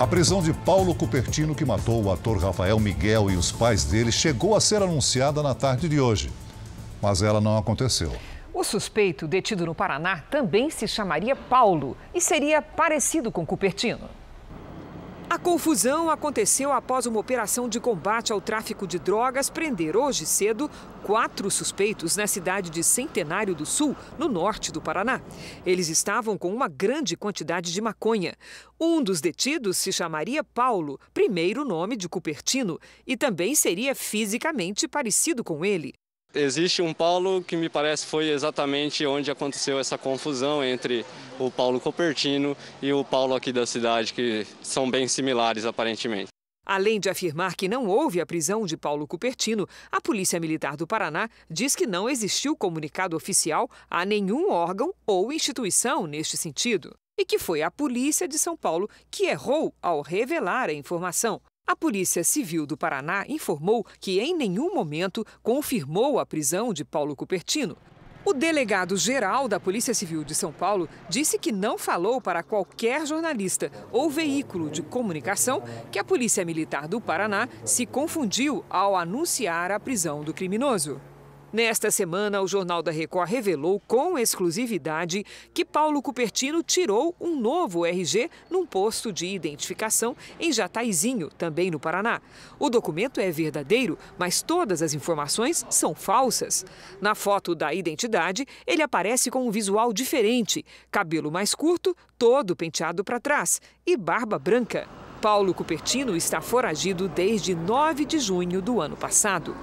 A prisão de Paulo Cupertino, que matou o ator Rafael Miguel e os pais dele, chegou a ser anunciada na tarde de hoje, mas ela não aconteceu. O suspeito detido no Paraná também se chamaria Paulo e seria parecido com Cupertino. A confusão aconteceu após uma operação de combate ao tráfico de drogas prender hoje cedo quatro suspeitos na cidade de Centenário do Sul, no norte do Paraná. Eles estavam com uma grande quantidade de maconha. Um dos detidos se chamaria Paulo, primeiro nome de Cupertino, e também seria fisicamente parecido com ele. Existe um Paulo que me parece foi exatamente onde aconteceu essa confusão entre o Paulo Copertino e o Paulo aqui da cidade, que são bem similares aparentemente. Além de afirmar que não houve a prisão de Paulo Cupertino, a Polícia Militar do Paraná diz que não existiu comunicado oficial a nenhum órgão ou instituição neste sentido. E que foi a Polícia de São Paulo que errou ao revelar a informação. A Polícia Civil do Paraná informou que em nenhum momento confirmou a prisão de Paulo Cupertino. O delegado-geral da Polícia Civil de São Paulo disse que não falou para qualquer jornalista ou veículo de comunicação que a Polícia Militar do Paraná se confundiu ao anunciar a prisão do criminoso. Nesta semana, o Jornal da Record revelou com exclusividade que Paulo Cupertino tirou um novo RG num posto de identificação em Jataizinho, também no Paraná. O documento é verdadeiro, mas todas as informações são falsas. Na foto da identidade, ele aparece com um visual diferente: cabelo mais curto, todo penteado para trás e barba branca. Paulo Cupertino está foragido desde 9 de junho do ano passado.